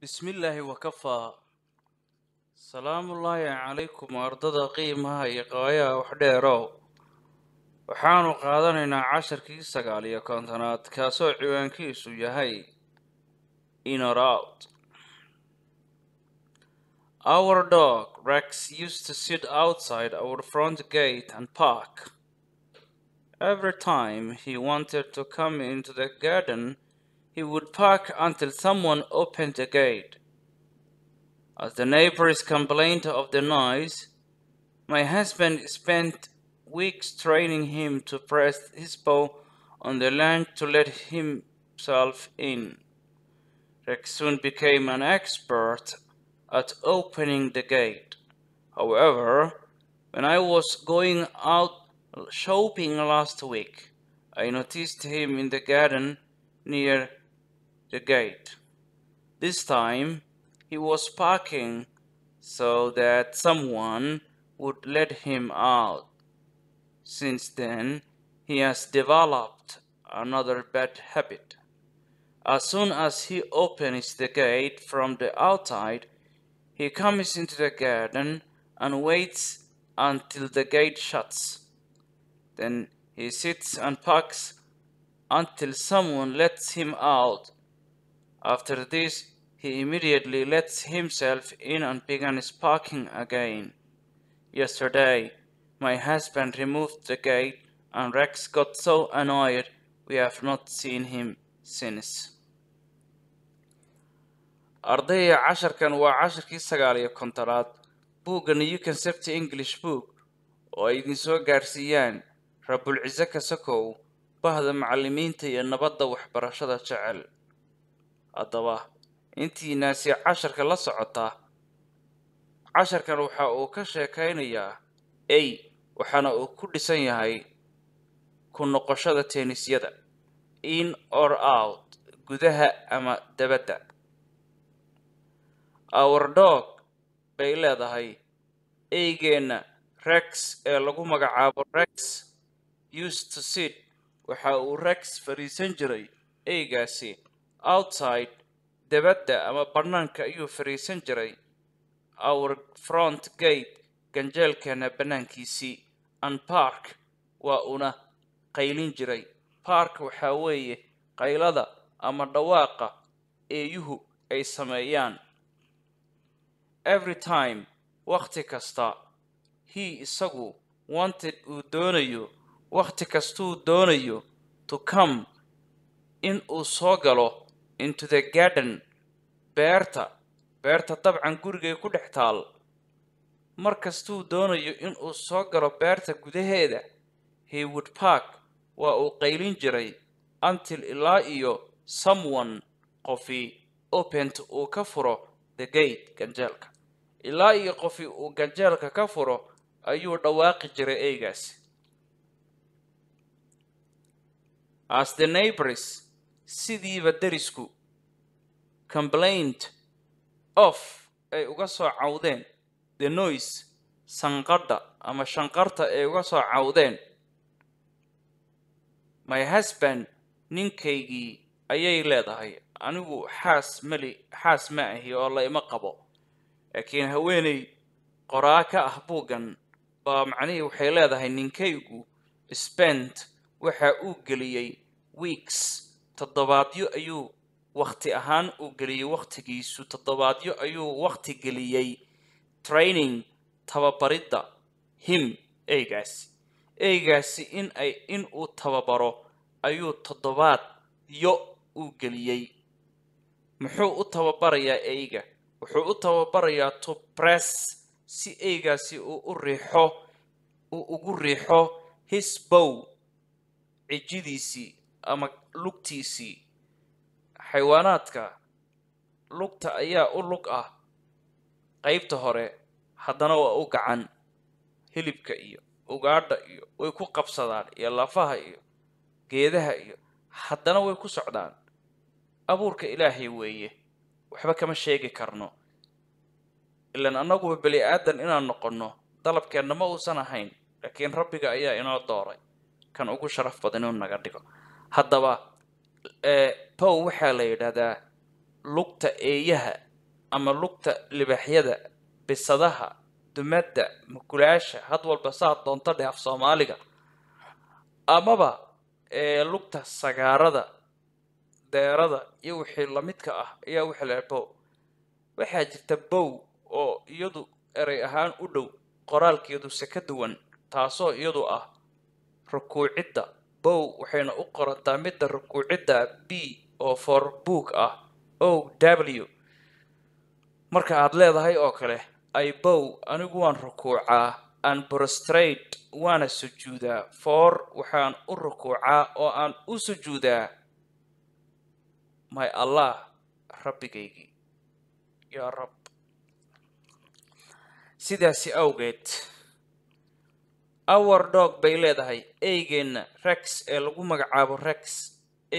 bismi illaahi wakafaa salaamullaahi calaykum ardada qiimaha iyo qaayaha waxdheerow waxaanu qaadanaynaa casharkii sagaal iyo kontonaad kaasoo ciwaankiisu yahay inorout our dog rex used to sit outside our front gate and park every time he wanted to come into the garden he would park until someone opened the gate. As the neighbors complained of the noise, my husband spent weeks training him to press his paw on the latch to let himself in. Rex soon became an expert at opening the gate. However, when I was going out shopping last week, I noticed him in the garden near the gate. This time he was parking so that someone would let him out. Since then, he has developed another bad habit. As soon as he opens the gate from the outside, he comes into the garden and waits until the gate shuts. Then he sits and packs until someone lets him out After this, he immediately lets himself in and began sparking again. Yesterday, my husband removed the gate and Rex got so annoyed we have not seen him since. ardayga casharkan waa casharkii sagaal iyo kontonaad buuggan ukan safty english book oo ay idin soo gaarsiiyaan rabulcise kasakow bahda macallimiinta iyo nabadda waxbarashada jecel haddaba intiinaasi casharka la socotaa casharkan waxa uu ka sheekaynayaa ay waxaana uu ku dhisan yahay ku noqoshada teenisyada in or out gudaha ama dabadda awardog bay leedahay eygeenna rex ee lagu magacaabo rex used to sit waxa uu rex fadhiisan jiray eygaasi outside debadda ama bannaanka ayuu fariisan jiray our front gate ganjeelkeena bannaankiisii an park waa una qaylin jiray park waxaa weeye qaylada ama dhawaaqa eeyuhu ay sameeyaan every time wakhti kasta he isagu wanted uu doonayo wakhti kastuu doonayo to come in uu soo galo into the garden beerta beerta dabcan gurigay ku dhex taal mar kastuu doonayo inuu soo galo beerta gudaheeda heywood park waa uu qaylin jiray antil ilaa iyo someone qofi opent uu ka furo the gate ganjeelka ilaa iyo qofi uu ganjeelka ka furo ayuu dhawaaqi jiray eygaasi sidiiba derisku complaint of ay uga soo cawdeen the noise sanqadha ama shanqarta ay uga soo cawdeen my husband ninkaygii ayay leedahay anigu xaas mali xaas ma ahi oo la ima qabo laakiin haweenay qoraa ka ah buuggan baa macnihii waxay leedahay ninkaygu spent waxa uu geliyey weeks toddobaadyo ayuu wakhti ahaan u geliyey wakhtigiisu toddobaadyo ayuu wakhti geliyey training tababaridda him eygaasi eygaasi in ay in uu tababaro ayuu toddobaadyo u geliyey muxuu u tababarayaa eyga wuxuu u tababarayaa to press si eygaasi uu u riixo uu ugu riixo hisbow cijidiisii ama lugtiisii xayawaanaadka lugta ayaa u lug ah qaybta hore haddana waa u gacan hilibka iyo ugaadha iyo way ku qabsadaan iyo lafaha iyo geedaha iyo haddana way ku socdaan abuurka ilaahay weeye waxba kama sheegi karno ilaan annaguba beli aadan inaan noqonno dalabkeenna ma uusan ahayn laakiin rabbiga ayaa inoo dooray kan ugu sharaf badan inuu naga dhigo haddaba pow waxaa la yidhaahdaa lugta eeyaha ama lugta libaxyada bisadaha dumadda makulaasha had walba saad doonta dheh af soomaaliga amaba lugta sagaarada deerada iyo wixii lamidka ah ayaa waxaa la yidhaha bow waxaa jirta bow oo iyadu erey ahaan u dhow qoraalkeedu se ka duwan taasoo iyadu ah rukuucidda bow waxayna u qorantaa midda rukuucidda b oo for book ah o w marka aad leedahay oo kale ay bow anigu waan rukuucaa aan prostrate waana sujuudaa for waxaan u rukuucaa oo aan u sujuudaa my allah rabbigaygii yaa rab sidaasi awgeed our dog bay leedahay eygeenna rex ee lagu magacaabo rex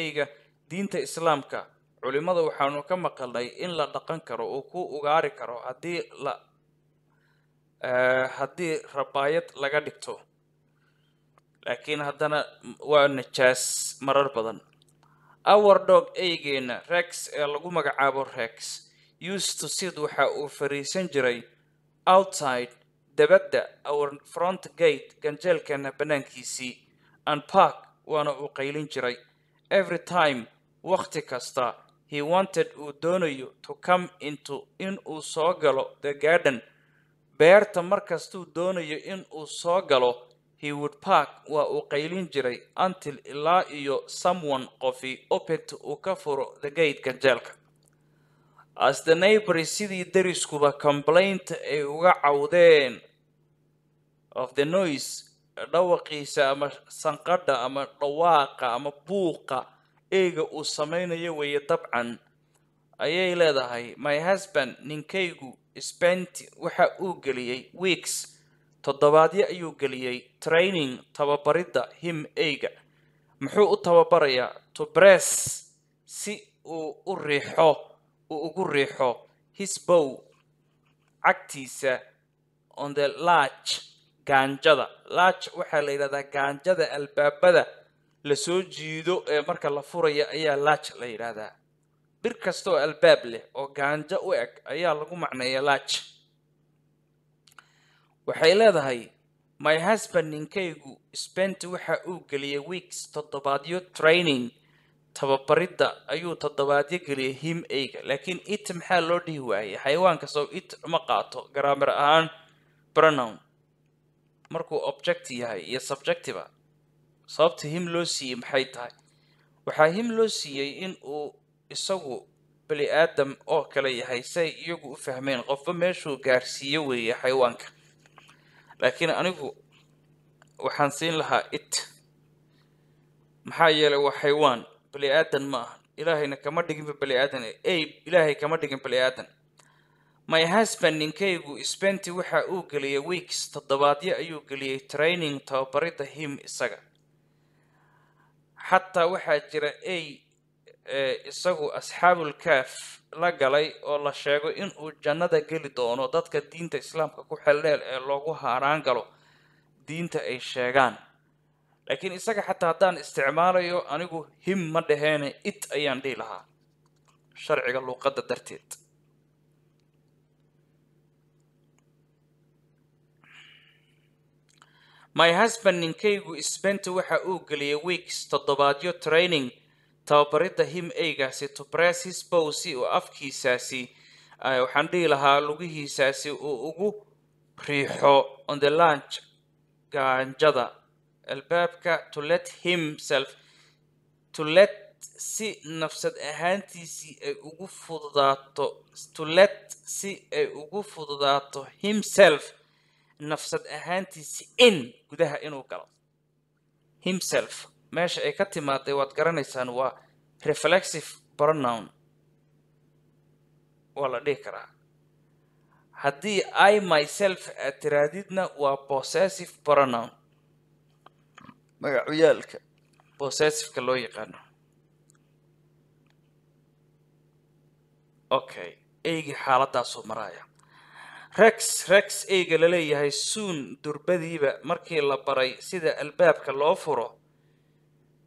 eyga diinta islaamka culimmada waxaanu ka maqalnay in la dhaqan karo oo ku ugaari karo haddii la eh, haddii rabaayad laga dhigto laakiin haddana waa najaas marar badan our dog eygeenna rex ee lagu magacaabo rex used to sit waxa uu fariisan jiray outside debadda our front gate ganjeelkana bannaankiisii and park waana uu qaylin jiray every time wakhti kasta he wanted uu doonayo to come into in uu soo galo the garden beerta markastuu doonayo in uu soo galo he would park waa uu qaylin jiray antil ilaa iyo someone qofi opent uu ka furo the gate ganjeelka as the neighbory sidii deriskuba complainta ay uga cawdeen of the noise dhawaqiisa ama sanqadha ama dhawaaqa ama buuqa eega uu samaynayo weeye dabcan ayay leedahay my husband ninkaygu spent waxa uu geliyey weeks toddobaadyo ayuu geliyey training tababaridda him eyga muxuu u tababarayaa to bress si uu u riixo uu ugu riixo hisbow cagtiisa on the large gaanjada laac waxaa la yidhahdaa gaanjada albaabada lasoo jiido ee marka la furaya ayaa laac la yidhaahdaa bir kasta oo albaab leh oo gaanjo u eg ayaa lagu macneeya laac waxay leedahay my husband ninkaygu spent waxa uu geliyay weeks toddobaadyo training tababaridda ayuu toddobaadyo geliyay him eyga laakiin it maxaa loo dhihi waayay xayawaanka sow it ma qaato garaamar ahaan bronown markuu object yahay iyo subjectiba ah, sababta him loo siiyey maxay tahay waxaa him loo siiyey in uu isagu bani aadam oo kale yahay si iyagu u fahmeen qofba meeshuu gaarsiiyo weeye xayawaanka laakiin anigu waxaan siin lahaa it maxaa yeelay waa xaywaan bani aadan ma aha ilaahayna kama dhiginba bani aadan e ilaahay kama dhigin bani aadan my husband ninkaygu spenti waxa uu geliyey weeks toddobaadyo ayuu geliyey training tababaridda him isaga xataa waxaa jira ay eh, isagu asxaabulkaaf la galay oo la sheego inuu jannada geli doono dadka diinta islaamka ku xelleel ee loogu haaraan galo diinta ay sheegaan laakiin isaga xataa haddaan isticmaalayo anigu him ma dhaheene it ayaan dhihi lahaa sharciga luuqadda darteed my husband ninkaygu isbenta waxa uu geliyay weeks toddobaadyo training tababaridda him eygaasi to press his bow si uu afkiisaasi waxaan dhihi lahaa lugihiisaasi uu ugu riixo on the lunch gaanjada albaabka to let himself to let si nafsad ahaantiisii ay ugu fududaato to let si ay ugu fududaato himself nafsad ahaantiisa in gudaha inuu galo himself meesha ay ka timaaday waad garanaysaan waa reflexive pronoun waa la dhihi karaa haddii i myself aad tiraadidna waa possessive pronoun magacuyaalka possessiveka loo yaqaano okay eygii xaaladaasuu maraaya rex rex eyga leeyahay suun durbadiiba markii la baray sida albaabka loo furo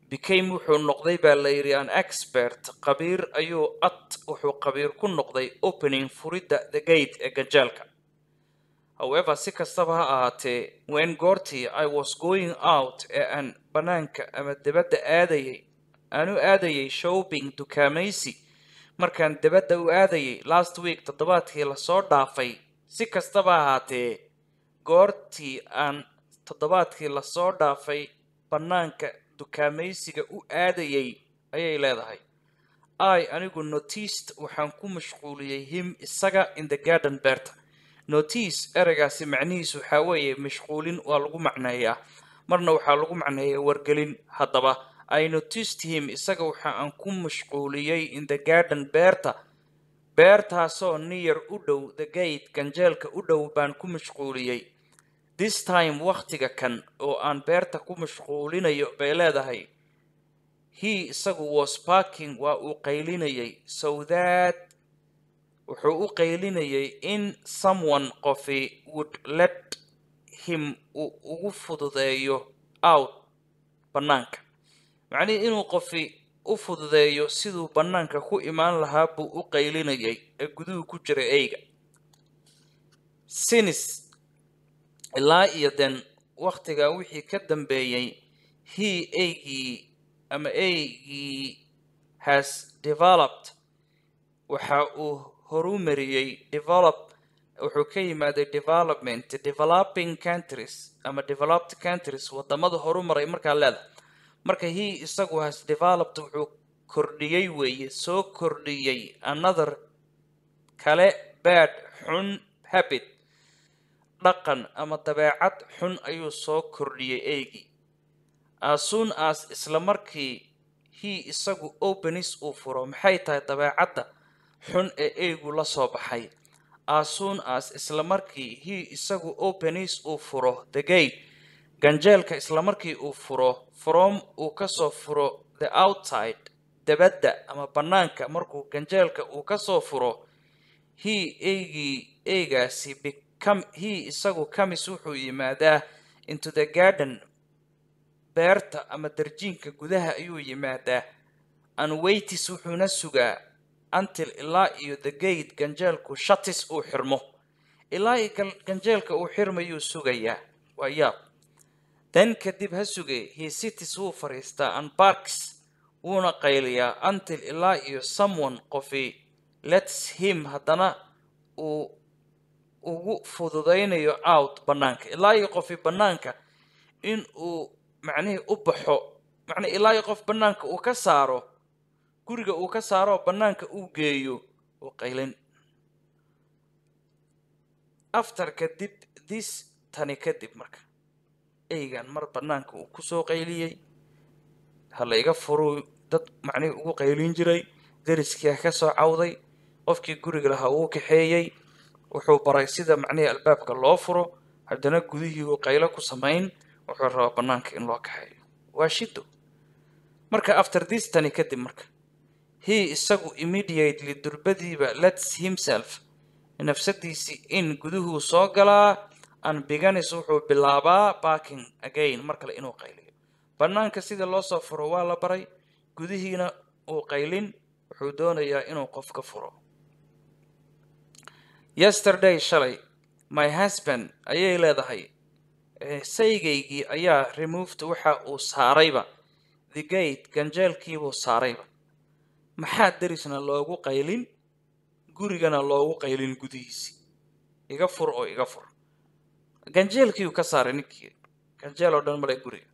bikame wuxuu noqday baa la yidhi an expert qabiir ayuu at wuxuu qabiir ku noqday opening furidda the gate ee ganjaalka however si kastaba ha ahaatee wen goortii i was going out ee aan bannaanka ama debadda aadayay u aadayay shopping dukaamaysi markaan debadda u aadayay last week toddobaadkii lasoo dhaafay si kastaba ahaatee goortii aan toddobaadkii lasoo dhaafay bannaanka dukaamaysiga u aadayay ayay leedahay i anigu notiist waxaan ku mashquuliyey him isaga in the garden beerta notiis ereygaasi macnihiis waxaa weeye mashquulin waa lagu macneeyaa marna waxaa lagu macneeyaa wargelin haddaba i noticed him isaga waxa aan ku mashquuliyey in the garden beerta beertaasoo niyar u dhow the gate ganjeelka u dhow baan ku mashquuliyey this time wakhtiga kan oo aan beerta ku mashquulinayo bay leedahay he isagu was parking waa uu qaylinayey so that wuxuu u qaylinayay in someone qofi would let him uu ugu fududeeyo out bannaanka macnihii inuu qofi u fududeeyo siduu bannaanka ku imaan lahaa buu u qaylinayay ee guduhu ku jira eyga sinis ilaa iyo den wakhtiga wixii ka dambeeyey hii eygii ama eygii has developed waxa uu horumariyey develop wuxuu ka yimaaday development developing countries ama developed countries wadamada horumaray markaa leedahay marka he isagu has developed wuxuu kordhiyey weeye soo kordhiyey another kale bad xun habit dhaqan ama dabeecad xun ayuu soo kordhiyey eygii asun as isla markii he isagu openis uu furo maxay tahay dabeecadda xun ee eygu la soo baxay asun as islamarkii markii he isagu openis uu furo the gate ganjeelka islamarkii uu furo from uu kasoo furo the outside dabadda ama bannaanka markuu ganjeelka uu kasoo furo he eygii eygaasi he isagu kamis wuxuu yimaadaa into the garden beerta ama darjiinka gudaha ayuu yimaadaa an anweytis wuxuuna sugaa antil ilaa iyo the gate ganjeelku shatis uu xirmo ilaa iyo ganjeelka uu xirmayuu sugayaa waa yaab then kadib ha suge hiisitis wuu and barks wuuna qayliyaa until ilaa iyo someone qofi lets him haddana uu ugu fududaynayo out bannaanka ilaa iyo qofi bannaanka in uu macnihii u baxo macnaa ilaa iyo qof bannaanka uu ka saaro guriga uu ka saaroo bannaanka uu geeyo qaylin after kadib this tani kadib marka eygan mar bannaanka uu kusoo qayliyey hala iga furuu dad macnihi ugu qaylin jiray dariskii ka soo cawday qofkii guriga lahaa uu kaxeeyey wuxuu baray sida macnihii albaabka loo furo haddana gudihii uu qaylo ku samayn wuxuu rabaa bannaanka in loo kaxeeyo waa shido marka after this tani kadib marka he isagu immediately durbadiiba lets himself nafsadiisii in guduhuu soo galaa and begins wuxuu bilaabaa barking again mar kale inuu qayliyo bannaanka sida loo soo furo waa la baray gudihiina uu qaylin wuxuu doonayaa inuu qof ka furo yesterday shalay my husband ayay leedahay eh, saygaygii ayaa removed waxa uu saarayba the gate ganjeelkiibuu saarayba maxaa derisna loogu qaylin gurigana loogu qaylin gudihiisi iga fur oo iga fur ganjeelkiiuu ka saaray ninkii ganjeel oo dhan male guriga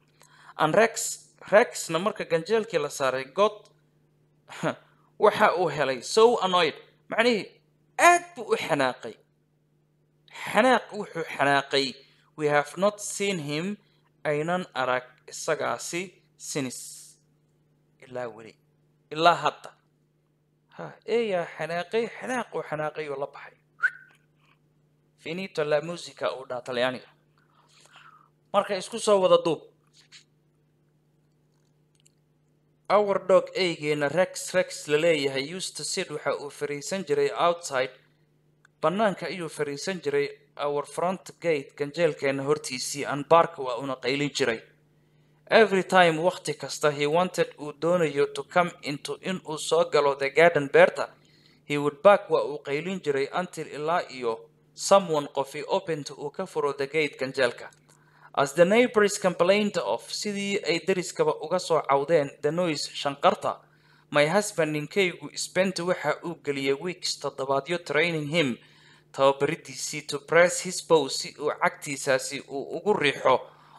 an rex rexna marka ganjeelkii la saaray god waxa uu helay so annoyed macnihii aad buu u xanaaqay xanaaq wuxuu xanaaqay we have not seen him aynan arag isagaasi sinis ilaa weli ilaa hadda ha eeyaa xanaaqay xanaaq uu xanaaqay oo la baxay finito la musica uu dhaha talyaaniga marka isku soo wada duub our dog eygeena rex rex la leeyahay uster sid waxa uu fariisan jiray outside bannaanka ayuu fariisan jiray our front gate ganjeelkeena hortiisii anbaarka waa una qaylin jiray every time wakhti kasta he wanted uu doonayo to come into inuu soo galo the garden beerta he would back waa uu qaylin jiray until ilaa iyo someone qofi opened uu ka furo the gate ganjeelka as the neighbors complained of sidii ay deriskaba uga soo cawdeen the noise shanqarta my husband ninkaygu spent waxa uu geliyay weeks toddobaadyo training him tababaridiisii to press his bow si uu cagtiisaasi uu ugu riixo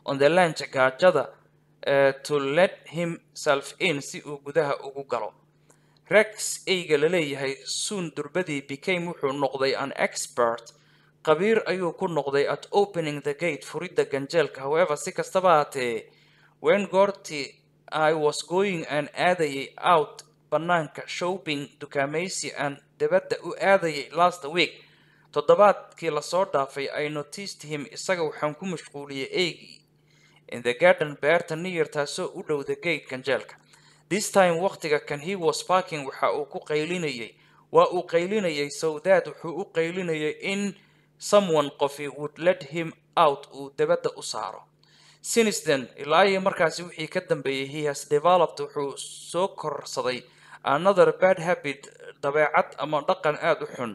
on the lanch gaajada eh, to let him self in si uu gudaha ugu galo rex eyga laleeyahay suun durbadii became wuxuu noqday an expert qabiir ayuu ku noqday at opening the gate furidda ganjeelka however si kastaba haatee when goortii i was going aan aadayay out banaanka shopping dukaamaysi aan debadda u aadayay last week toddobaadkii lasoo dhaafay i noticed him isaga waxaan ku mashquuliyay eegii in the garden beerta niyar taasoo u dhow the gate ganjeelka this time waqtiga kan he was parking waxa uu ku qaylinayay waa uu qaylinayay so wuxuu u qaylinayay in someone qofi would let him out uu dabadda u saaro since then ilaa iyo markaasi wixii ka dambeeyey he has developed wuxuu soo korsaday another bad habit dabeecad ama dhaqan aada u xun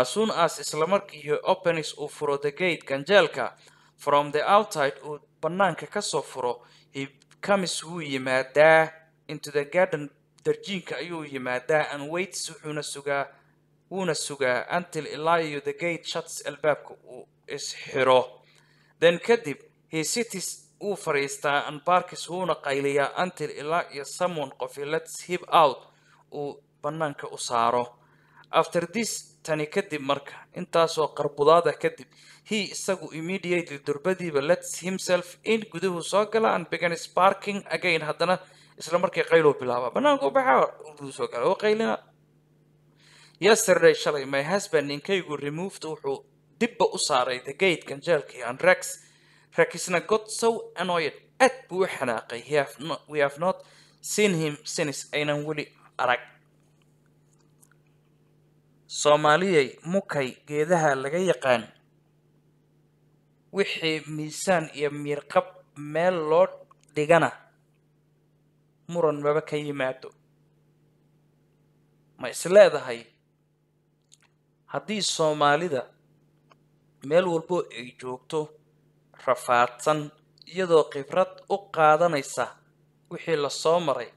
asun as islamarkiihi openis uu furo the gate ganjeelka from the outside uu banaanka kasoo furo he comes wuu yimaadaa into the garden darjiinka ayuu yimaadaa and waits wuxuuna sugaa wuuna sugaa until ilaa iyo the gate shuts albaabka uu isxiro then kadib he cities wuu fadhiistaa and barkis wuuna qayliyaa until ilaa iyo someone qofi lets hip out uu banaanka u saaro after this tani kadib marka intaasoo qarbudaada kadib he isagu immediately durbadiiba lets himself in guduhu soo gala and began sparking again haddana isla markii qaylo bilaaba banaanka u baxa soo gala oo qaylina yesterday shalay my husband ninkaygu removed wuxuu dibba u saaray the gate ganjeelkii and rex rexisna got so annoyed aad buu u xanaaqay we have not seen him since aynan weli arag soomaaliyay mukay geedaha laga yaqaan wixii miisaan iyo miirqab meel loo dhigana muran maba ka yimaado ma isleedahay haddii soomaalida meel walbo ay joogto rafaadsan iyadoo khibrad u qaadanaysa wixii lasoo maray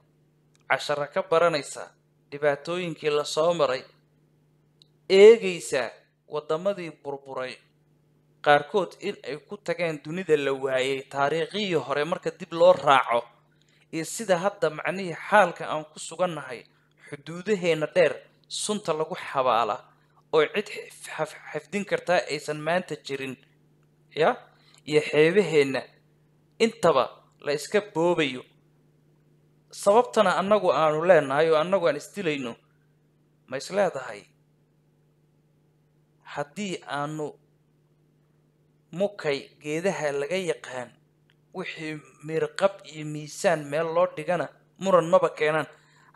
casharo ka baranaysa dhibaatooyinkii lasoo maray eegaysaa waddamadii burburay qaarkood in ay ku tageen dunida la waayey taariikhihii hore marka dib loo raaco iyo sida hadda macnihii xaalka aan ku sugannahay xuduudaheenna dheer sunta lagu xabaala oo cid xafdin kartaa aysan maanta jirin ya iyo xeebaheenna intaba la iska boobayo sababtana annagu aanu leenahay oo annagu aan isdilayno ma isleedahay haddii aanu mukay geedaha laga yaqaan wixii mirqab iyo miisaan meel loo dhigana muran maba keenaan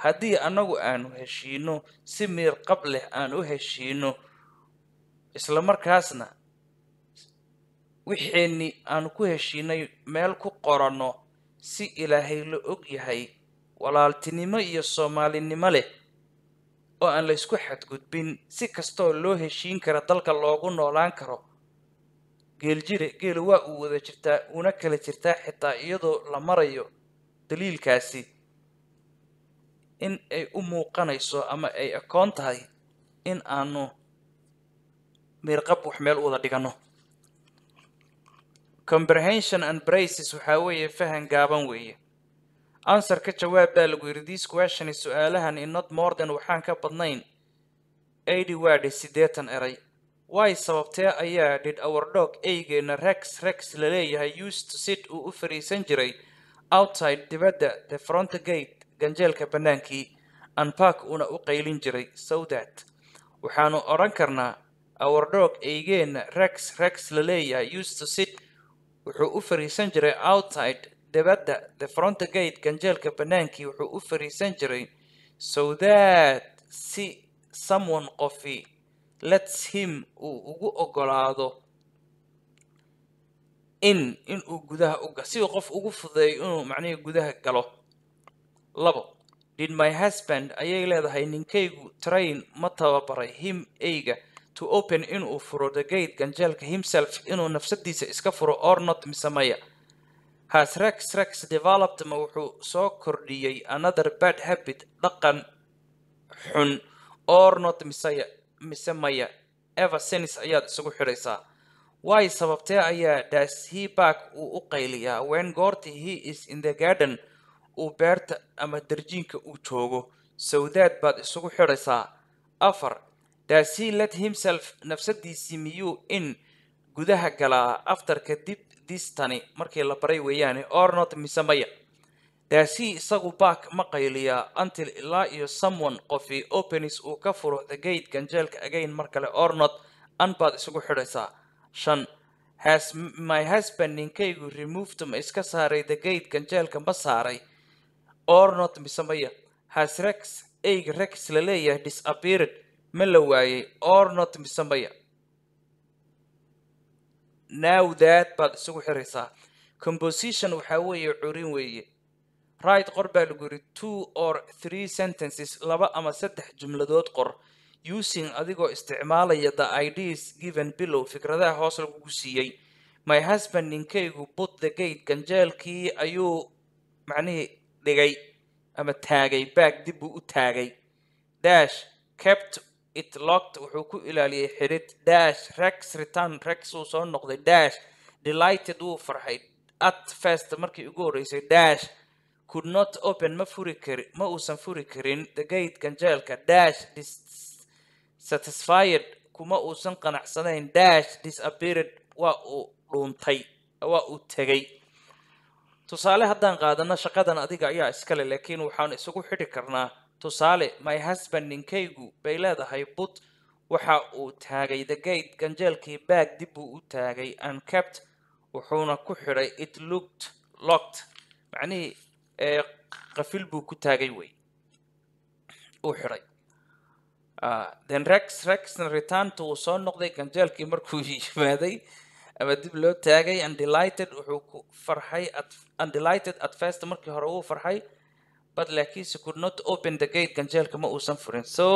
haddii annagu aanu heshiinno si miir qab leh aan u heshiinno isla markaasna wixeenni aanu ku heshiinay meel ku qoranno si ilaahay la og yahay walaaltinimo iyo soomaalinimo leh oo aan laysku xadgudbin si kastoo loo heshiin kara dalka loogu noolaan karo geeljire geelu waa uu wada jirtaa uuna kala jirtaa xitaa iyadoo la marayo daliilkaasi in ay u muuqanayso ama ay akoon tahay in aanu miirqab wax meel u wada dhiganno comprehension and braces waxaa weeye fahan gaaban weeye answer ka jawaab baa lagu yidhi this question is su-aalahan in not more than waxaan ka badnayn eighty wade siddeetan eray way sababtee ayaa dhid our dog eygeenna rex rex la leeyahay used to sit uu u fariisan jiray outside dibadda the front gate ganjeelka bannaankii anbak uuna u qaylin jiray sawdat waxaanu odhan karnaa our dog eygeenna rex rex la leeyahay to sit wuxuu u fariisan jiray outside debadda the fronta gate ganjeelka bannaankii wuxuu u fariisan jiray so si someone qofi lets him uu ugu ogolaado in inuu gudaha uga si uu qof ugu fudeeyo inuu macnihii gudaha galo labo did my husband ayay leedahay ninkaygu train ma tababaray him eyga to open inuu furo the gate ganjeelka himself inuu nafsadiisa iska furo or not mise maya has rex rex developed ma wuxuu soo kordhiyey another bad habit dhaqan xun or not misaya mise maya ever senis ayaad isugu xidhaysaa way sababtee ayaa das he back uu u qayliyaa when goorti he is in the garden uu beerta ama darjiinka uu joogo sawdaad baad isugu xidhaysaa afar does let himself nafsadiisii miyuu in gudaha galaa after kadib distani markii la baray weeyaane or mise maya does isagu baak ma qayliyaa antil ilaa iyo someone qofi openis uu ka furo the gate ganjeelka agayn mar kale or an baad isugu xidhaysaa shan has my husband ninkaygu removed ma iska saaray the gate ganjeelka ma saaray ornot mise maya has rex eyga rex la leeyahay disappeared ma la waayay ornot mise maya now that baad isugu xiraysaa composition waxaa weeye curin weeye right qor baa lagu yidhi two or three sentences laba ama saddex jumladood qor using adigoo isticmaalaya the ids given bilow fikradaha hoos lagugu siiyey my husband ninkaygu but the gate ganjeelkii ayuu macnihii dhigay ama taagay baag dib buu u taagay dash kept it locked wuxuu ku ilaaliyey xidhid dash rex return rex uu soo noqday dash delighted wuu farxay at first markii ugu horreysay dash could not open ma furi kari ma uusan furi karin the gate ganjeelka dash dissatisfied kuma uusan qanacsanayn dash disappeared waa uu dhuuntay waa uu tegay tusaale haddaan qaadano shaqadan adiga ayaa iskale laakiin waxaan isugu xidhi karnaa tusaale my husband ninkaygu bay leedahay but waxa uu taagay the gate ganjeelkii baag dib buu u taagay and kept wuxuuna ku xidhay it looked locked macnihii qafil buu ku taagay wey uu xidhay ah, then rex rexna ritaanta uu soo noqday ganjeelkii markuu yimaaday ama dib loo taagay undited wuxuu ku farxay undited at first markii hore uu farxay but laakiin se could not open the gate ganjeelka ma uusan furin so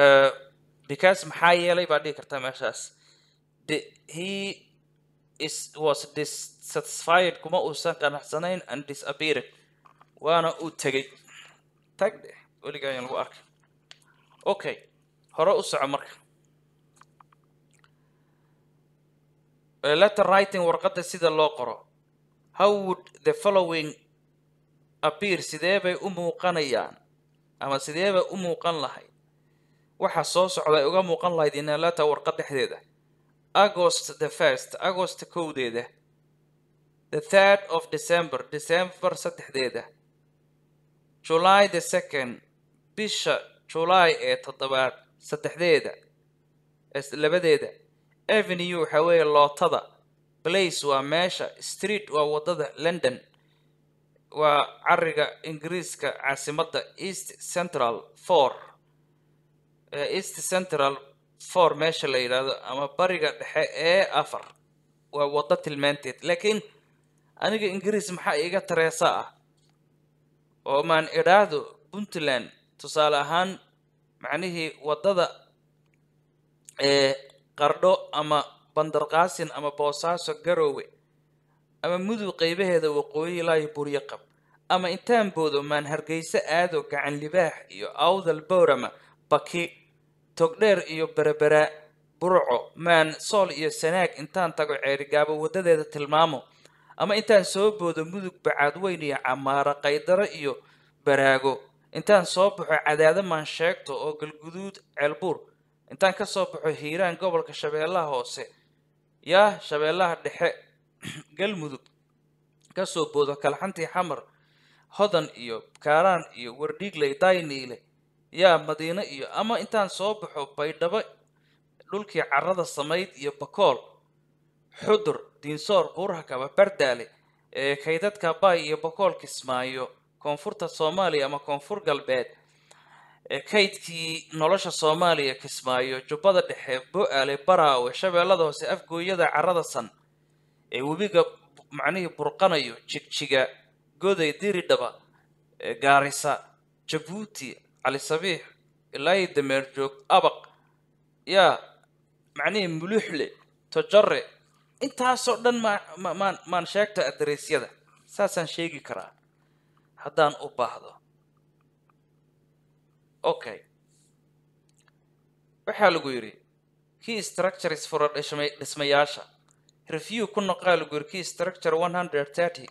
uh, because maxaa yeelay baa dhigi kartaa meeshaas he is was dissatisfied kuma uusan qanacsanayn and disappeared waana uu tegey tag dheh weligaa ayaan lagu arkay okay hore u soco marka Uh, letter writing warqadda sida loo qoro how would the following appear sidee bay u muuqanayaan ama sidee bay u muuqan lahayd waxaa soo socda ay uga muuqan lahayd ina letter warqad dhexdeeda agost the first agost kowdeeda the third of december december saddexdeeda july the second bisha july ee toddobaad saddexdeeda labadeeda avenue waxaa weeye lootada place waa meesha street waa waddada london waa cariga ingiriiska caasimadda east central for east central for meesha la yidhaahdo ama bariga dhexe ee afar waa waddo tilmaanteed laakiin aniga ingiriis maxaa iga tareesa ah oo maan idhaahdo puntland tusaale ahaan macnihii waddada ee qardho ama bandarkaasin ama boosaaso garoowe ama mudug qaybaheeda waqooyi ilaayo buryo qab ama intaan boodo maan hargeyso aado gacan libaax iyo awdal bowrama baki togdheer iyo beraberaa burco maan sool iyo sanaag intaan tago ceerigaabo waddadeeda tilmaamo ama intaan soo boodo mudug bacaad weyn iyo camaara qaydaro iyo baraago intaan soo baxo cadaado maan sheegto oo galguduud ceelbuur intaan ka soo baxo hiiraan gobolka shabeellaha hoose yaa shabeellaha dhexe galmudug ka soo boodo kalxantii xamar hodan iyo kaaraan iyo wardhiigley dayniile yaa madiine iyo ama intaan soo baxo baydhabo dhulkii carrada samayd iyo bakool xudur diinsoor buuraha kaba bardaale ee kaydadka baay iyo bakool kismaayo koonfurta soomaaliya ama koonfur galbeed kaydkii nolosha soomaaliya kismaayo jubbada dhexe bo-aale baraawe shabeellada hoose afgooyada carada san ee webiga macnihii burqanayo jigjiga goday diridhaba gaarisa jabuuti calisabiix ilaahii dameer joog abaq yaa macnihii muluxle tojare intaasoo dhan maan sheegta adreysyada saasaan sheegi karaa haddaan u baahdo okay waxaa lagu yidhi key structures for dhismayaasha review ku noqaa lagu yidhi key structure one hundred thirty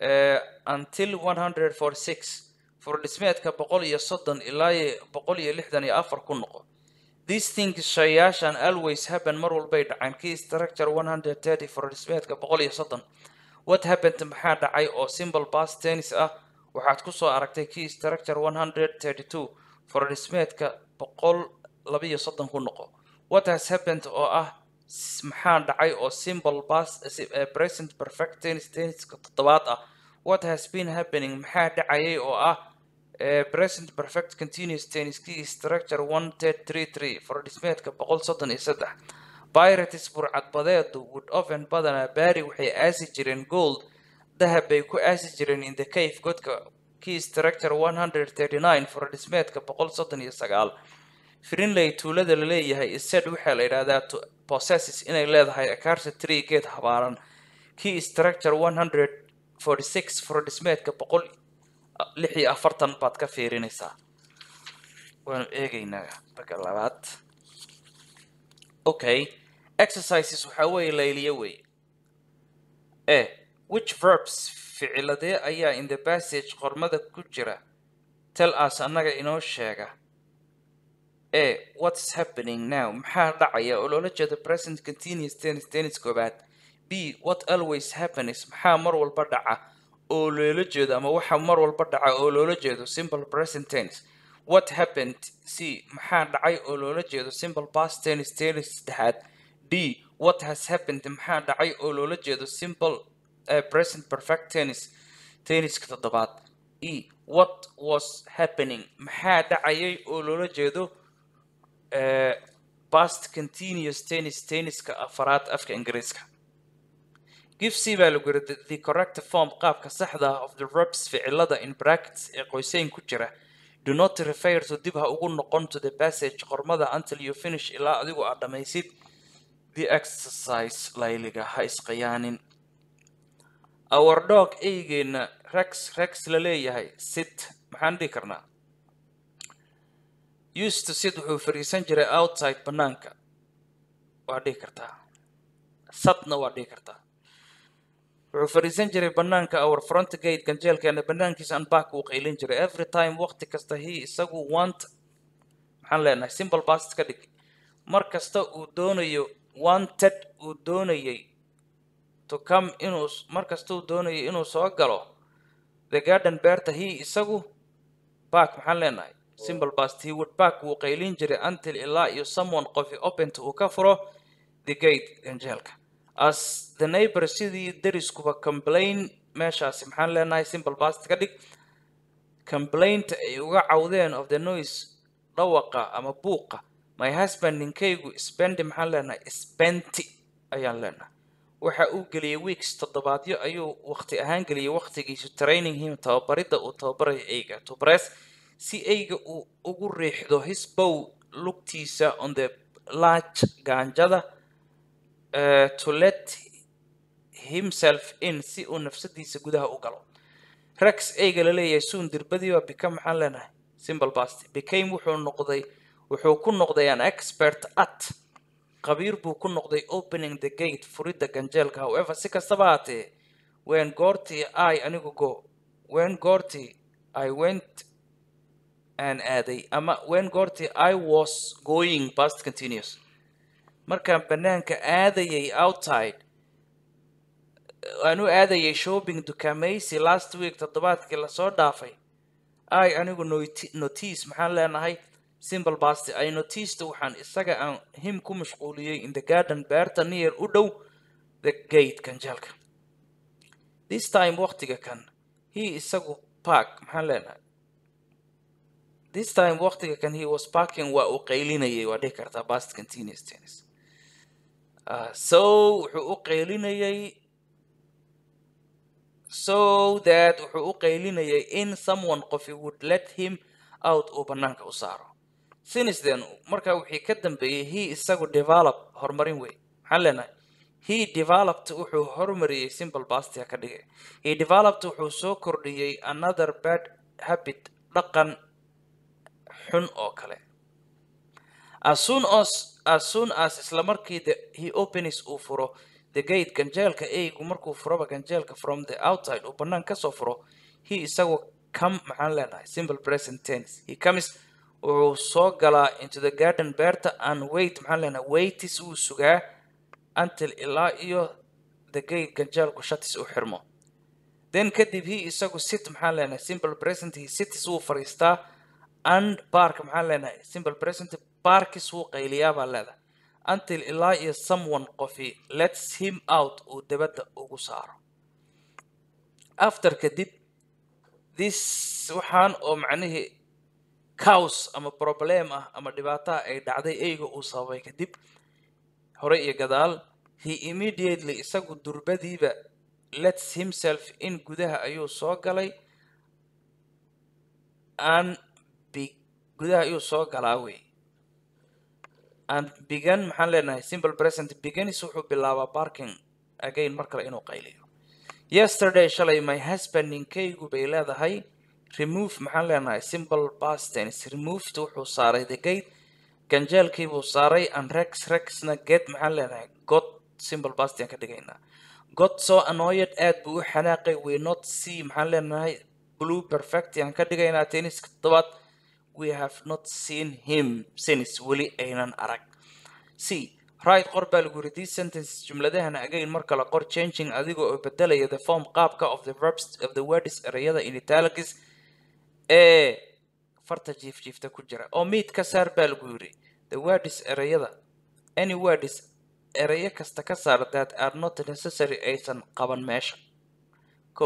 eh, until one hundred forty six for dhismeedka boqol iyo soddon ilaa boqol iyo lixdan iyo afar ku noqo these things shayaashan always happen mar walbay dhaceen key structure one hundred thirty for dhismeedka boqol iyo soddon what happened maxaa dhacay oo simple bas tennis ah waxaad ku soo aragtay kii structure one hundred thirty two forodhismeedka boqol labaiyo soddon ku noqo what has happened oo ah maxaa dhacay oo simple past present perfect tennis tenniska toddobaad ah what has been happening maxaa dhacayay oo ah eh, present perfect continuous tenniskii structure one third three three forodhismeedka boqol soddon iyo saddex pirates burcadbadeedu wood oven badana baari waxay aasi jireen gold dahab bay ku aasi jireen in the cave godka kiis tractor one hundred thirty nine furadhismeedka boqol soddon iyo sagaal frinley tuulada laleeyahay leeyahay waxaa la yidhaahdaa possesses inay leedahay akarta tree geed habaaran key structure one hundred forty six furadhismeedka boqol lix iyo afartan baad ka fiirinaysaa waanu eegaynaa baga labaad okay exercises waxaa weeye layliyo wey e eh, which verbs ficiladee ayaa in the passage qormada ku jira tell us annaga inoo sheega e what's happening now maxaa dhacaya oo loola jeedo present continuous tennis tennis koobaad b what always happens maxaa mar walba dhaca oo loola jeedo ama waxa mar walba dhaca oo loola jeedo simple present tennis what happened c maxaa dhacay oo loola jeedo simple past tennis tennis saddexaad d what has happened maxaa dhacay oo loola jeedo simple Uh, present perfect tennis tenniska toddobaad e what was happening maxaa dhacayay oo loola jeedo uh, past continuous tennis tenniska afaraad afka ingiriiska gifc baa lagu yiri the correct form qaabka saxda ah of the reps ficilada in brackets ee qoyseyn ku jira do not refer to dib ha ugu noqon to the passage qormada until you finish ilaa adigu aad dhammaysid the exercise layliga ha isqayaanin our dog eygeenna rex rex la leeyahay sit maxaan dhihi karnaa used to wuxuu fadhiisan jiray outside bannaanka waad dhihi kartaa sadna waad dhihi kartaa wuxuu fariisan jiray bannaanka our front gate ganjeelkeena bannaankiisa aan uu qaylin jiray every time waqti kasta he isagu want maxaan leenahay simple past ka dhig mar kasta uu doonayo wanted uu doonayay to come inuu markastuu doonayo inuu soo galo the garden beerta hi isagu bark maxaan leenahay simple past he would bark wuu qaylin jiray until ilaa iyo someone qofi opent uu ka furo the gate ganjeelka as the neighbor sidii deriskuba complain meeshaasi maxaan leenahay simple past ka dhig complainta ay uga cawdeen of the noise dhawaqa ama buuqa my husband ninkaygu spendi maxaan leenahay spenti ayaan leenahay waxa uu geliyey weeks toddobaadyo ayuu waqti ahaan geliyey training him tababaridda uu tababarayo eyga tobres si eyga uu ugu riixdo hisbow lugtiisa on the large gaanjada eh, to let himself in si uu nafsadiisa gudaha u galo rex eyga laleeyahay leeyahay suun dirbadiiba become maxaan leenahay simble bast wuxuu noqday wuxuu ku noqday an expert at qabiir buu ku noqday opening the gate furidda ganjeelka however si kastaba haatee wen goortii i anigu go wen goortii i went aan aaday ama wen goortii i was going past continuous markaan banaanka aadayay outside aan uh, u aadayay shopping dukaameysi last week toddobaadkii lasoo dhaafay i anigu notice maxaan leenahay simple past I noticed waxaan isaga aan him ku mashquuliyey in the garden beerta near u dhow the gate ganjaalka this time waqtiga kan he isagu park maxaan leenahay this time waqtiga kan he was parking waa uu qaylinayay waa dhihi kartaa past continuous uh, so wuxuu u qaylinayay so that wuxuu u qaylinayay in someone qofi would let him out uu bannaanka u saaro sinisden markaa wixii ka dambeeyey he isagu develop horumarin wey maxaan leenahay he developed wuxuu horumariyey simple bastia ka dhigay he developed wuxuu soo kordhiyey another bad habit dhaqan xun oo kale asoon os asoon as isla markii the he opens uu furo the gate ganjeelka eygu markuu furoba ganjeelka from the outside uu bannaan kasoo furo he isagu come maxaan leenahay simple present tense he comes wuxuu soo galaa into the garden beerta and wait maxaan leenahay waytis wuu sugaa until ilaa iyo the gate ganjaalku shatis u xirmo then kadib hi isagu sit maxaan leenahay simple present hi sitis wuu fadhiistaa and bark maxaan leenahay simple present barkis wuu qayliyaa baan leedahay until ilaa iyo someone qofi lets him out uu dabadda ugu saaro after kadib this waxaan oo macnihii caws ama problem ah ama dhibaato ay dhacday eyga uu sababay kadib hore iyo gadaal he immediately isagu durbadiiba lets himself in gudaha ayuu soo galay an gudaha ayuu soo galaa wey an began maxaan leenahay simple present beganis wuxuu bilaabaa barking again mar kale inuu qayliyo yesterday shalay my husband ninkaygu bay leedahay remove maxaan leenahay simple past tense removed wuxuu saaray the gate ganjeelkiibuu saaray and rex rexna get maxaan leenahay god simple past ayaan ka dhigaynaa god so annoyed aad buu u xanaaqay we not see maxaan leenahay blue perfect ayaan ka dhigaynaa tenniska toddobaad we have not seen him since weli aynan arag c right qor baa lagu yidhi these sentences jumladahana again mar kale qor changing adiga oo bedelaya the form qaabka of the verbs of the words ereyada in italics ee farta jiifjiifta ku jira oo miid ka saar baa lagu yidhi the words ereyada any words ereyo kasta ka saar that are not necessary aysan qaban meesha ko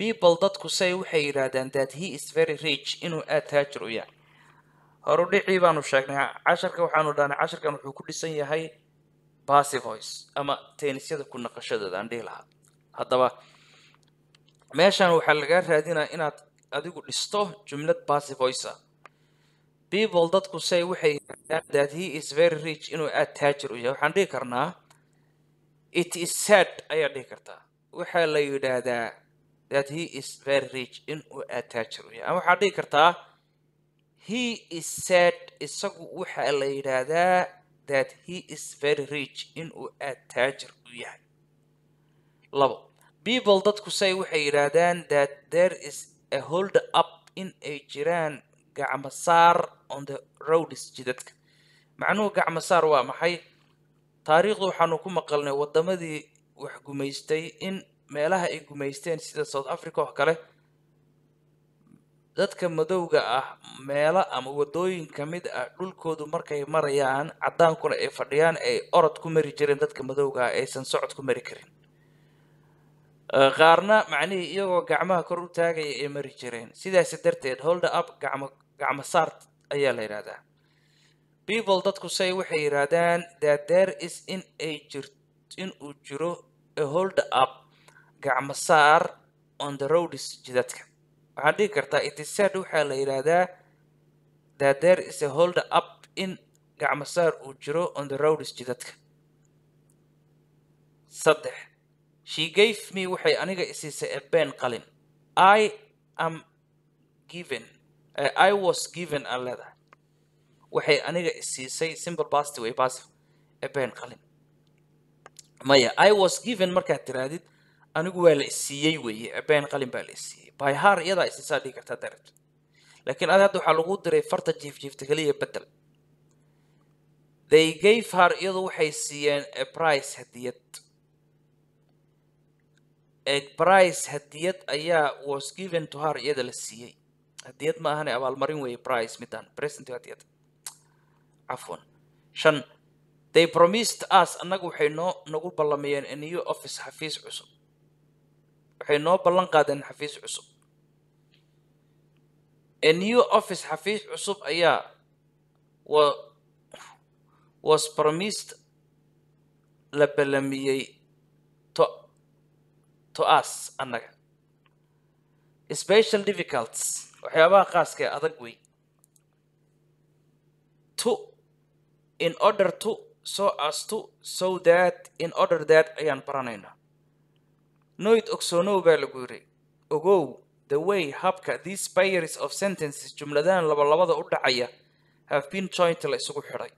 people dadku say waxay yidhaahdaan that he is very rich inuu aad taajir u yahay horu baanu sheegnay casharka waxaanu dhahnay casharkan wuxuu ku dhisan yahay passive voice ama teenisyada ku naqashadooda aan dhihi lahaa haddaba meeshan waxaa lagaa raadinaa inaad adigu dhisto jumlad bassy voice people dadku say waxay that he is very rich inuu aad taajir u yahay waxaan dhihi karnaa it is sad ayaa dhihi kartaa waxaa la yidhaahdaa that he is very rich inuu aad taajir u yahay ama waxaa dhihi kartaa he is sad isagu waxaa la yidhaahdaa that he is very rich inuu aad taajir u yahay labo people dadku say waxay yidhaahdaan that there is a hold up in ay jiraan gacmo saar on the roads jidadka macnuhu gacmo saar waa maxay taariikhdu waxaanu ku maqalnay wadamadii wax gumaystay in meelaha ay gumaysteen sida south africa oo kale dadka madowga ah meelo ama wadooyin ka mid ah dhulkoodu markay marayaan caddaankuna ay fadhiyaan ay orod ku mari jireen dadka madowga ah aysan socod ku mari karin qaarna macnihii iyagoo gacmaha kor u taagaya ay mari jireen sidaas darteed hold up gacmo gacmo saart ayaa la yidhahdaa people dadku say waxay yidhaahdaan that there is in ay jir in uu jiro a holde up gacmo saar on the roads jidadka waxaan dhigi kartaa itisad waxaa la yidhaahdaa that there is a holde up in gacmo saar uu jiro on the roads jidadka saddex she gave me waxay aniga isiisay a been qalin i am given uh, i was given a leather waxay aniga isiisay simple past way passive a qalin maya i was given markaad tiraadid anigu waa la isiiyey weeye a been qalin baa la isiiyey by har iyadaa isiisaa dhigi kartaa direct laakiin ada hadda waxaa lagu diray farta jiifjiifta keliya bedel they gave her iyadu waxay siiyeen a price hadiyad eeg price hadiyad ayaa was given to her iyada la siiyey hadiyad ma ahane abaalmarin weeye price midaan present hadiyad cafwan shan they promised us annaga waxay noo nagu ballamiyeen a new office xafiis cusub waxay noo ballan qaadeen xafiis cusub a new office xafiis cusub ayaa wa was promised la ballamiyey to us annaga special difficults waxyaabaha khaaska adag wey to in order to so as to so that in order that ayaan baranaynaa noyd ogsoonow baa lagu yidhi ogow the way habka these paries of sentences jumladahan labalabada u dhacaya have been joint la isugu xidhay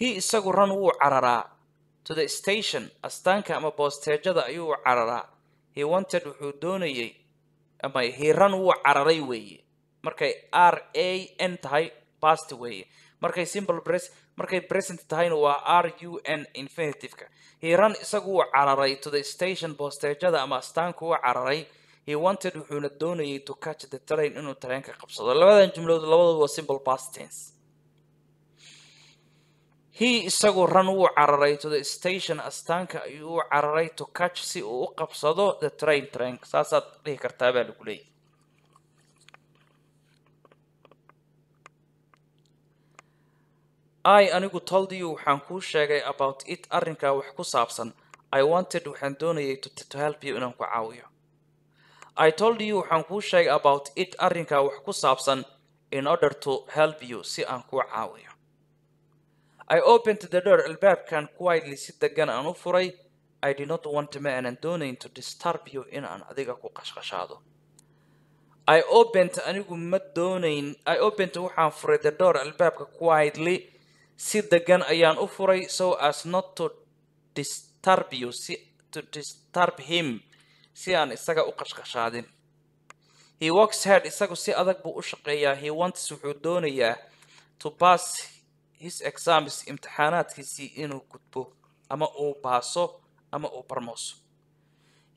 hi isagu ran wuu cararaa to the station astaanka ama boosteejada ayuu cararaa he wanted wuxuu doonayey ama hiran wuu cararay weeye markay r a n tahay past weeye markay simple pres markay present tahayna waa r u n infinitiveka hiran isagu wuu cararay to the station boosteejada ama astaanka wuu cararay he wanted wuxuuna doonayay to catch the train inuu tareenka qabsado labadan jumlood labadood waa simple past tense hi isagu run wuu cararay to the station astaanka ayuu u cararay to catch si uu u qabsado the train trank saasaad dhihi kartaa baa lagu leeyahy i anigu toldiyu waxaan kuu sheegay about it arrinkaa wax ku saabsan i wanted waxaan doonayay to help you inaan ku caawiyo i toldiyu waxaan kuu sheegay about it arrinkaa wax ku saabsan in order to help you si aan kuu caawiyo I opened the door albaabkan quietly si degan aan u furay I did not want ma aanan doonayn to disturb you in aan adiga ku qashqashaado I opened anigu ma doonayn I opened waxaan furay the door albaabka quietly si degan ayaan u furay so as not to disturb you si to disturb him si aan isaga u qashqashaadin he works hard isagu si adag buu u shaqeeyaa he wants wuxuu doonayaa to pass his exams imtixaanaadkiisii inuu gudbo ama uu baaso ama uu barmooso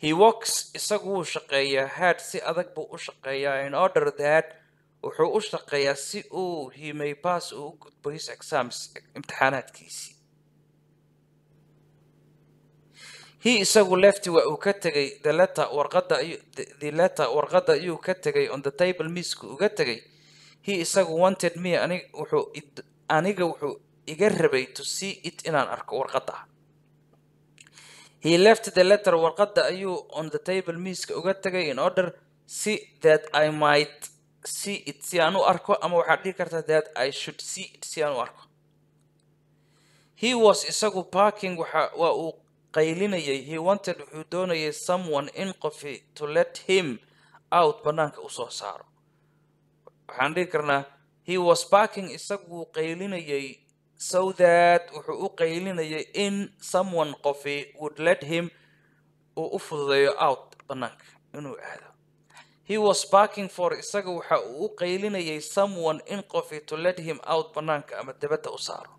he works isagu wuu shaqeeyaa hard si adag buu u shaqeeyaa in order that wuxuu u shaqeeyaa si uu he may pass uu u gudbo his exams imtixaanaadkiisii hi isagu lefti waa uu ka tegay the letter warqada the letter warqada ayuu ka tegay on the table miiska uga tegay hi isagu wanted me anig wuxuu aniga wuxuu iga rabay to see it inaan arko warqadda he left the letter warqadda ayuu on the table miiska uga tagay in order si that i might see it si aan u arko ama waxaad dhihi kartaa that i should see it si aan u arko he was isagu parking waa uu qaylinayay he wanted wuxuu doonayay someone in qofi to let him out banaanka usoo saaro waxaan dhihi karnaa he was parking isaguu qaylinayay so that wuxuu u qaylinayay in someone qofi would let him uu u fududeeyo out banaanka inuu aado he was parking for isaga waxa uu u qaylinayay someone in qofi to let him out banaanka ama dabadda u saaro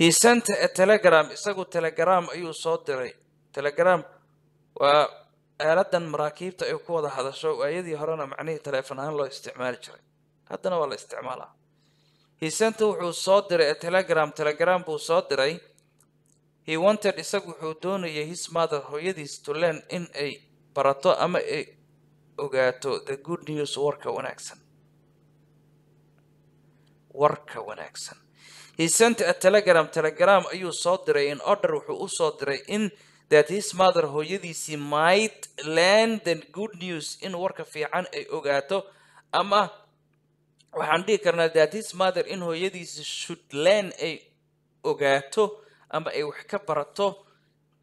he sent a telegram isagu telegram ayuu soo diray telegram waa aaladan maraakiibta ay ku wada hadasho waayadii horena macnihii taleefon ahaan loo isticmaali jiray haddana waa la isticmaalaa hisanta wuxuu soo diray telegram telegram buu soo diray he wanted isagu wuxuu doonayay his mother hooyadiis to in ay barato ama ay ogaato the good news warka wanaagsan warka wanaagsan he sent a telegram telegram ayuu soo diray in order wuxuu u soo diray in that his mother hooyadiisii might learn the good news in warka fiican ay ogaato ama waxaan dhihi karnaa that his mother in hooyadiisa should learn ay ogaato ama ay wax ka barato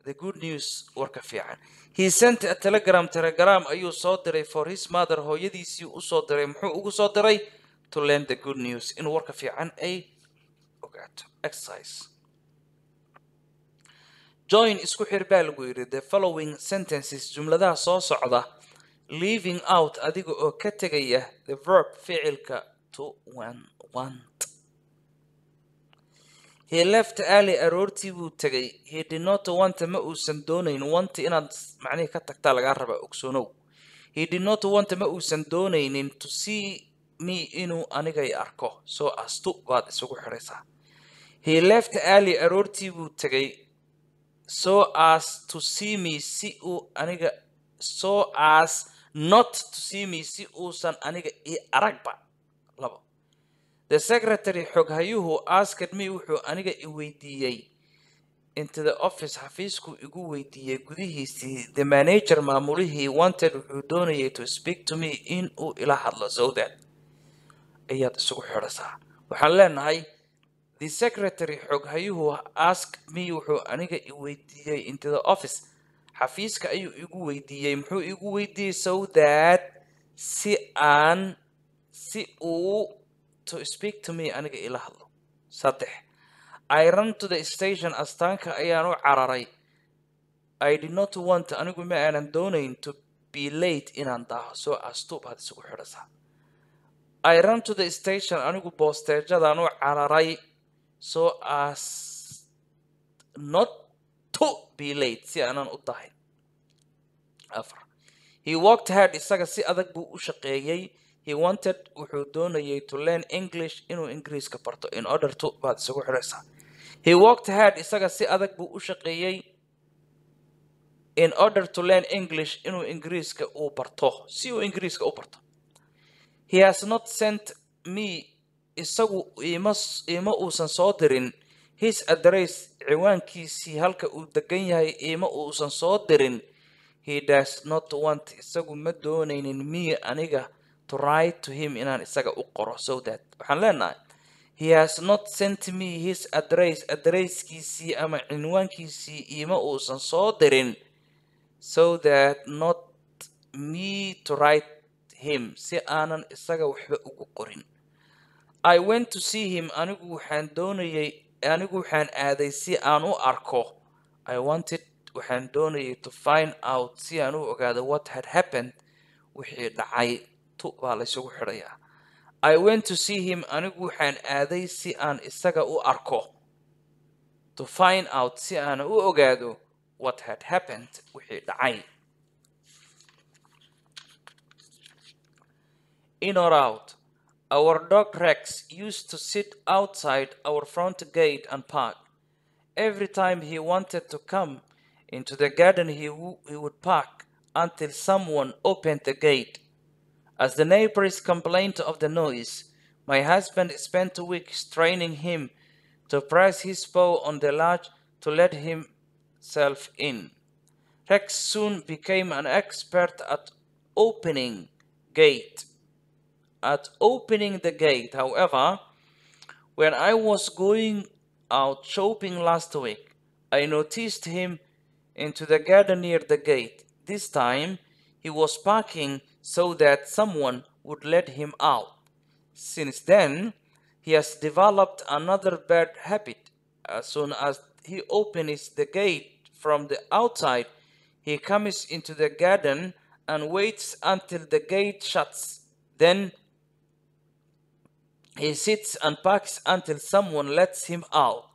the good news warka fiican he sent a telegram telegram ayuu soo diray for his mother hooyadiisii usoo diray muxuu ugu soo diray to learn the good news in warka fiican ay ogaato exercise join isku xir baa lagu yidhi the following sentences jumladaha soo socda leaving out adiga oo ka tegaya the verb ficilka to want he left early aroortii buu tagay he did not want ma uusan doonayn want inaad macnihii ka tagtaa lagaa rabaa ogsoonow he did not want ma uusan doonaynin to see me inuu anigay arko soo astu baad isugu xidhaysaa he left ali aroortii buu tagay so as to see me si uu aniga so as not to see me si uusan aniga i aragba labo the secretary xoghayuhu asked me wuxuu aniga i weydiiyey into the office xafiisku igu weydiiyey gudihiisii the manager maamulihii wanted wuxuu doonayay to speak to me in uu ila hadlo sowdad ayaad isugu xidhasaa waxaan leenahay the secretary xoghayuhu ask me wuxuu aniga i weydiiyey into the office xafiiska ayuu igu weydiiyey muxuu igu weydiiyey sowdad si aan si uu to speak to me aniga ila hadlo saddex i run to the station astaanka ayaan u cararay i did not want anigu ma aanan doonayn to be late inaan daaho soo astu baad isugu xidhaysaa i run to the station anigu boosteejadaan u cararay soo as not to be late si aanan u dahayn afar he walked head isaga si adag buu u shaqeeyey he wanted wuxuu doonayay to learn english inuu ingiriiska barto in order to baad isagu xidhaysaa he walked hard isaga si adag buu u shaqeeyey in order to learn english inuu ingiriiska uu barto si uu ingiriiska u barto he has not sent me isagu ima iima uusan soo dirin his address ciwaankiisii halka uu degan yahay iima uusan soo dirin he does not want isagu ma doonaynin me aniga to write to him inaan isaga u qoro so that waxaan leenahay he has not sent me his address adresskiisii ama cinwaankiisii iima uusan soo dirin so that not me to write him si aanan isaga waxba ugu qorin i went to see him anigu waxaan doonayay anigu waxaan aaday si aan u arko i wanted waxaan doonayay to find out si aan u ogaado what had happened wixii dhacay cunto baa la isugu xidhayaa i went to see him anigu waxaan aaday si aan isaga u arko to find out si aan u ogaado what had happened wixii dhacay in or out our dog rex used to sit outside our front gate and park every time he wanted to come into the garden he, he would park until someone opened the gate As the neighbors complained of the noise, my husband spent a weeks training him to press his paw on the latch to let himself in. Rex soon became an expert at opening gate. At opening the gate, however, when I was going out shopping last week, I noticed him into the garden near the gate. This time, he was packing so that someone would let him out. Since then, he has developed another bad habit. As soon as he opens the gate from the outside, he comes into the garden and waits until the gate shuts. Then he sits and packs until someone lets him out.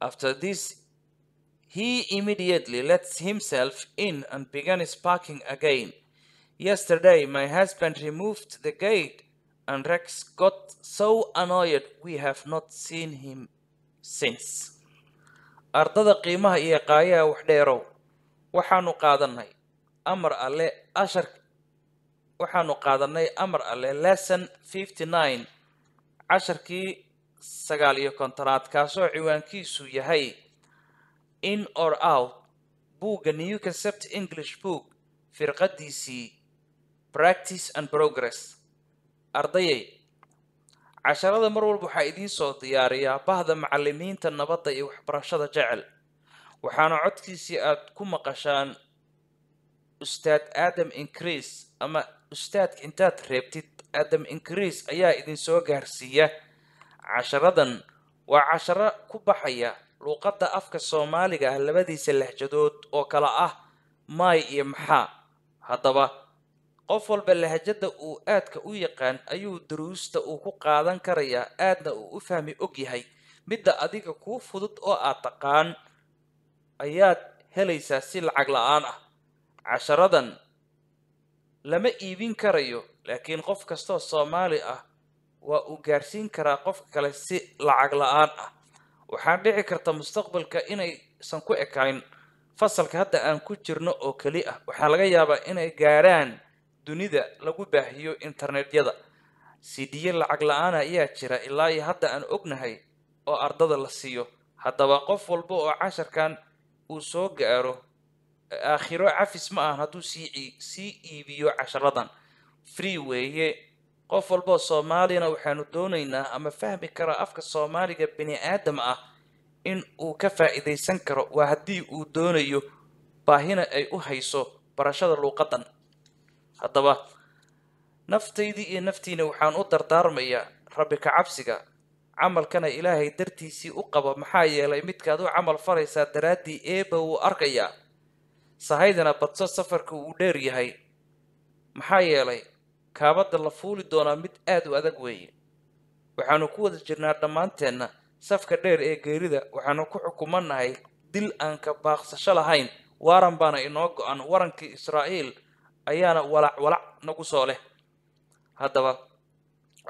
After this, he immediately lets himself in and begins packing again. Yesterday, my husband removed the gate, and Rex got so annoyed we have not seen him since. ardada qiimaha iyo qaayaha wax dheerow waxaanu qaadanay amar alle ashar waxaanu qaadanay amar alle lesson fifty casharkii sagaal iyo kontonaad kaasoo ciwaankiisu yahay in or out buugga new english book firqadiisii practice and progress ardayay casharada mar walba waxaa idiin soo diyaariyaa bahda macalimiinta nabadda iyo waxbarashada jecel waxaana codkiisii aad ku maqashaan ustaad adam increase ama ustaadka intaad reebtid adam increase ayaa idinsoo gaarsiiya casharadan waa casharo ku baxaya luuqadda afka soomaaliga ah labadiisa lahjadood oo kala ah maay iyo maxaa haddaba qof walba lahajada uu aadka u yaqaan ayuu duruusta uu ku qaadan karayaa aadna uu u fahmi og yahay midda adiga kuu fudud oo aad taqaan ayaad helaysaa si lacag la'aan ah casharadan lama iibin karayo laakiin qof kastoo soomaali ah waa uu gaarsiin karaa qofka kale si lacag la'aan ah waxaa dhici karta mustaqbalka inaysan ku ekayn fasalka hadda aan ku jirno oo keli ah waxaa laga yaabaa inay gaaraan dunida lagu baahiyo internetyada sidiye lacag la-aan ah ayaa jira ilaa iyo hadda aan ognahay oo ardada la siiyo haddaba qof walba oo casharkan uu soo gaaro aakhiro cafis ma ahan hadduu sii iibiyo casharadan free weeye qof walboo soomaaliyana waxaanu doonaynaa ama fahmi kara afka soomaaliga bini aadam ah in uu ka faa'iidaysan karo waa haddii uu doonayo baahina ay u hayso barashada luuqaddan haddaba naftaydii iyo naftiina waxaan u dardaarmayaa rabbi ka cabsiga camalkana ilaahay dartiisii u qaba maxaa yeelay midkaad u camal faraysaa daraaddii eeba wuu arkayaa sahaydana badso safarka uu dheer yahay maxaa yeelay kaabadda la fuuli doonaa mid aad u adag weeye waxaannu ku wada jirnaa dhammaanteenna safka dheer ee geerida waxaannu ku xukumannahay dil aan ka baaqsasho lahayn waaran baana inoo go'an warankii israa'iil ayaana walac walac nagu soo leh haddaba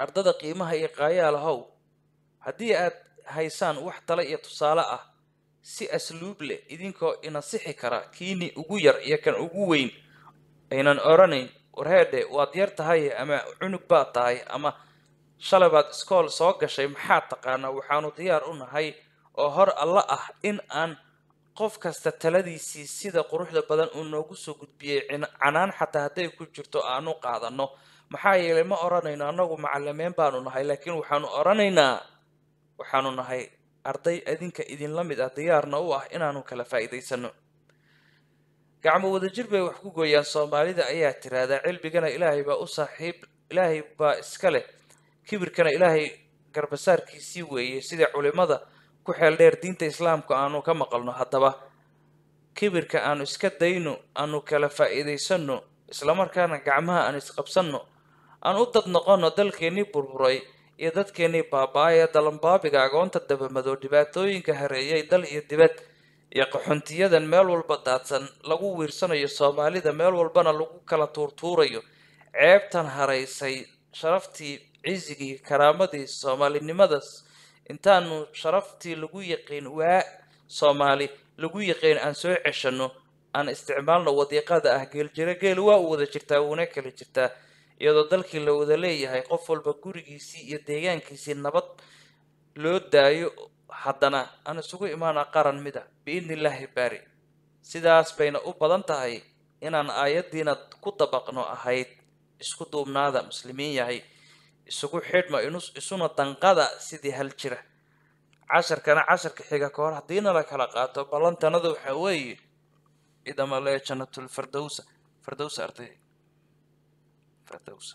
ardada qiimaha iyo qaayaalahow haddii aad haysaan wax tale iyo tusaale ah si asluub leh idinkoo inasixi kara kiini ugu yar iyo kan ugu weyn aynan odhanayn warheedhe waad yar tahay ama cunug baad tahay ama shalay baad iskool soo gashay maxaad taqaanaa waxaanu diyaar u nahay oo hor alla ah in aan qof kasta taladiisii sida quruxda badan uu noogu soo gudbiyey canaan xataa hadday ku jirto aanu qaadanno maxaa yeelay ma odhanayno annagu macalimeyn baanu nahay laakiin waxaanu odhanaynaa waxaanu nahay arday adinka idinla mid ah diyaarna u ah inaanu kala faa'iidaysano gacmo wadajir bay wax ku gooyaan soomaalida ayaa tiraahdaa cilmigana ilaahay baa u saaxiib ilaahay baa iska leh kibirkana ilaahay garbasaarkiisii weeyey sida culimada ku xeel dheer diinta islaamku aanu ka maqalno haddaba kibirka aanu iska dayno aanu kala faa'iidaysanno islamarkaana gacmaha aanu isqabsanno aan u dad noqonno dalkeennii burburay iyo dadkeennii baaba-a ee dalambaabiga agoonta dabamado dhibaatooyinka hareeyay dal iyo dibad iyo qaxontiyadan meel walba daadsan lagu wiirsanayo soomaalida meel walbana lagu kala tuurtuurayo ceebtan haraysay sharaftii cisigii karaamadii soomaalinimadas intaanu sharaftii lagu yaqiin waa soomaali lagu yaqiin aan soo ceshanno aan isticmaalno wadiiqada ah geeljiro geel waa u wada jirtaa wuuna kala jirtaa iyadoo dalkii la wada leeyahay qof walba gurigiisii iyo deegaankiisii nabad loo daayo haddana aan isugu imaanaa qaran mida biidni illaahi baari sidaas bayna u badan tahay inaan aayaddiina ku dabaqno ahayd isku duubnaada muslimiin yahay isugu xidhma isuna danqada sidii hal jira casharkana casharka xiga ka haddiina la kala qaato ballantanada waxaa weeye idamale janatulfardowsa fardowsa arday fardowsa